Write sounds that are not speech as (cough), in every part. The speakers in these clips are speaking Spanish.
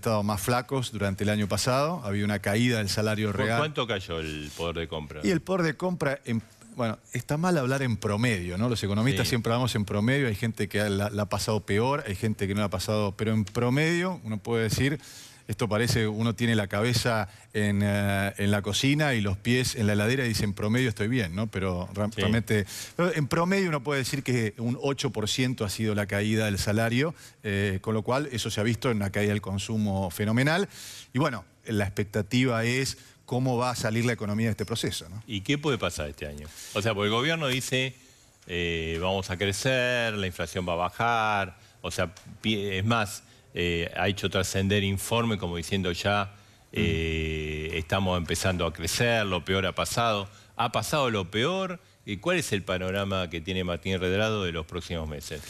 estado más flacos durante el año pasado, había una caída del salario real. ¿Cuánto cayó el poder de compra? Y el poder de compra, en, bueno, está mal hablar en promedio, ¿no? Los economistas siempre hablamos en promedio, hay gente que la ha pasado peor, hay gente que no la ha pasado, pero en promedio uno puede decir esto parece, uno tiene la cabeza eh, en, la cocina y los pies en la heladera y dice, en promedio estoy bien, ¿no? Pero realmente, en promedio uno puede decir que un 8% ha sido la caída del salario, eh, con lo cual eso se ha visto en una caída del consumo fenomenal. Y bueno, la expectativa es cómo va a salir la economía de este proceso, ¿Y qué puede pasar este año? O sea, porque el gobierno dice, eh, vamos a crecer, la inflación va a bajar, o sea, es más eh, ha hecho trascender informe como diciendo ya eh, mm. estamos empezando a crecer, lo peor ha pasado. ¿Ha pasado lo peor? ¿Y cuál es el panorama que tiene Martín Redrado de los próximos meses?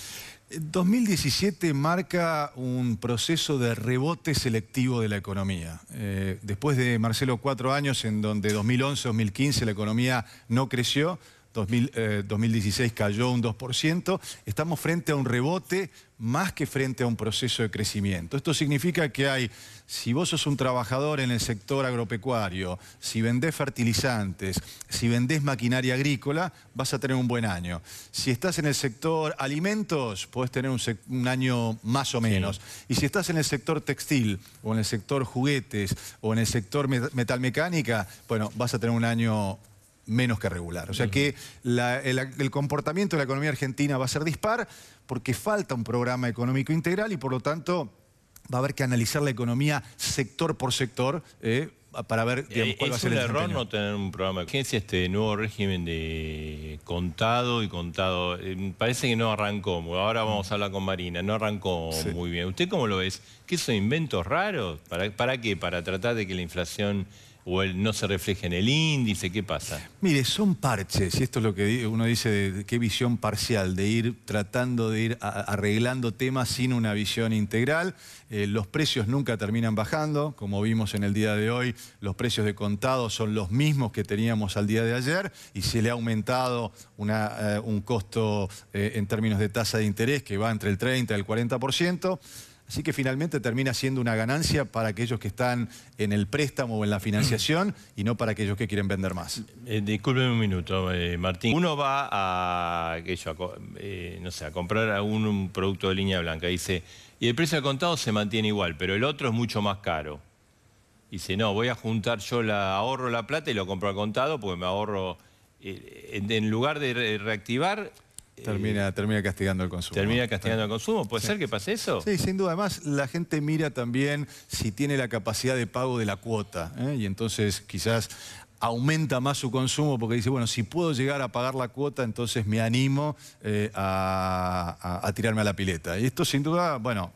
2017 marca un proceso de rebote selectivo de la economía. Eh, después de, Marcelo, cuatro años en donde 2011-2015 la economía no creció, 2016 eh, cayó un 2%, estamos frente a un rebote más que frente a un proceso de crecimiento. Esto significa que hay, si vos sos un trabajador en el sector agropecuario, si vendés fertilizantes, si vendés maquinaria agrícola, vas a tener un buen año. Si estás en el sector alimentos, podés tener un, año más o menos. Y si estás en el sector textil, o en el sector juguetes, o en el sector metalmecánica, bueno, vas a tener un año menos que regular. O sea que el, comportamiento de la economía argentina va a ser dispar porque falta un programa económico integral y por lo tanto va a haber que analizar la economía sector por sector eh, para ver eh, cuál va a ser el ¿Es un error no tener un programa? de es este nuevo régimen de contado y contado? Eh, parece que no arrancó, ahora vamos a hablar con Marina, no arrancó muy bien. ¿Usted cómo lo ve? ¿Qué son? ¿Inventos raros? ¿Para ¿Qué son inventos raros? ¿Para qué? ¿Para tratar de que la inflación o no se refleja en el índice? ¿Qué pasa? Mire, son parches, y esto es lo que uno dice, de qué visión parcial, de ir tratando de ir arreglando temas sin una visión integral. Eh, los precios nunca terminan bajando, como vimos en el día de hoy, los precios de contado son los mismos que teníamos al día de ayer y se le ha aumentado eh, un costo eh, en términos de tasa de interés que va entre el 30 y el 40%. Así que finalmente termina siendo una ganancia para aquellos que están en el préstamo o en la financiación (clears throat) y no para aquellos que quieren vender más. Eh, un minuto, eh, Martín. Uno va a, eh, no sé, comprar algún producto de línea blanca y dice, y el precio de contado se mantiene igual, pero el otro es mucho más caro. dice, no, voy a juntar yo la ahorro la plata y lo compro al contado porque me ahorro... Eh, en lugar de reactivar eh, termina, castigando al consumo. Termina castigando al consumo. ¿Puede ser que pase eso? Sí, sin duda. Además, la gente mira también si tiene la capacidad de pago de la cuota. ¿eh? Y entonces quizás aumenta más su consumo porque dice, bueno, si puedo llegar a pagar la cuota, entonces me animo eh, a, tirarme a la pileta. Y esto sin duda, bueno,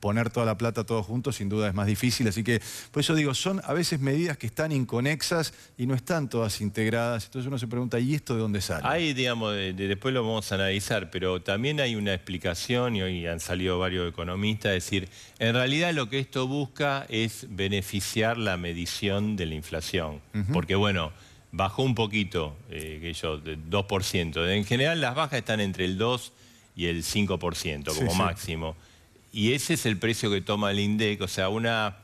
poner toda la plata todos juntos sin duda es más difícil. Así que, por eso digo, son a veces medidas que están inconexas y no están todas integradas. Entonces uno se pregunta, ¿y esto de dónde sale? Ahí, digamos, después lo vamos a analizar, pero también hay una explicación, y hoy han salido varios economistas, es decir, en realidad lo que esto busca es beneficiar la medición de la inflación. Porque, bueno, bajó un poquito, eh, que de 2%. En general las bajas están entre el 2 y el 5% como máximo. Y ese es el precio que toma el INDEC, o sea, una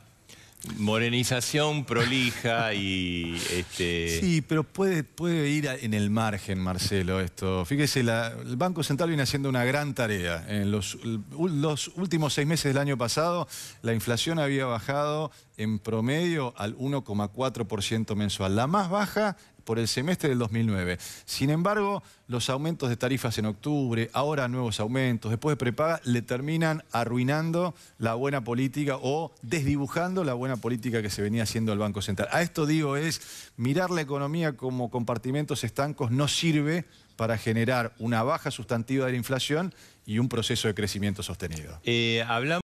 morenización prolija y... Este... Sí, pero puede, puede ir en el margen, Marcelo, esto. Fíjese, el Banco Central viene haciendo una gran tarea. En los, los últimos seis meses del año pasado, la inflación había bajado en promedio al 1,4% mensual, la más baja por el semestre del 2009. Sin embargo, los aumentos de tarifas en octubre, ahora nuevos aumentos, después de prepaga, le terminan arruinando la buena política o desdibujando la buena política que se venía haciendo el Banco Central. A esto digo es, mirar la economía como compartimentos estancos no sirve para generar una baja sustantiva de la inflación y un proceso de crecimiento sostenido. Eh, hablamos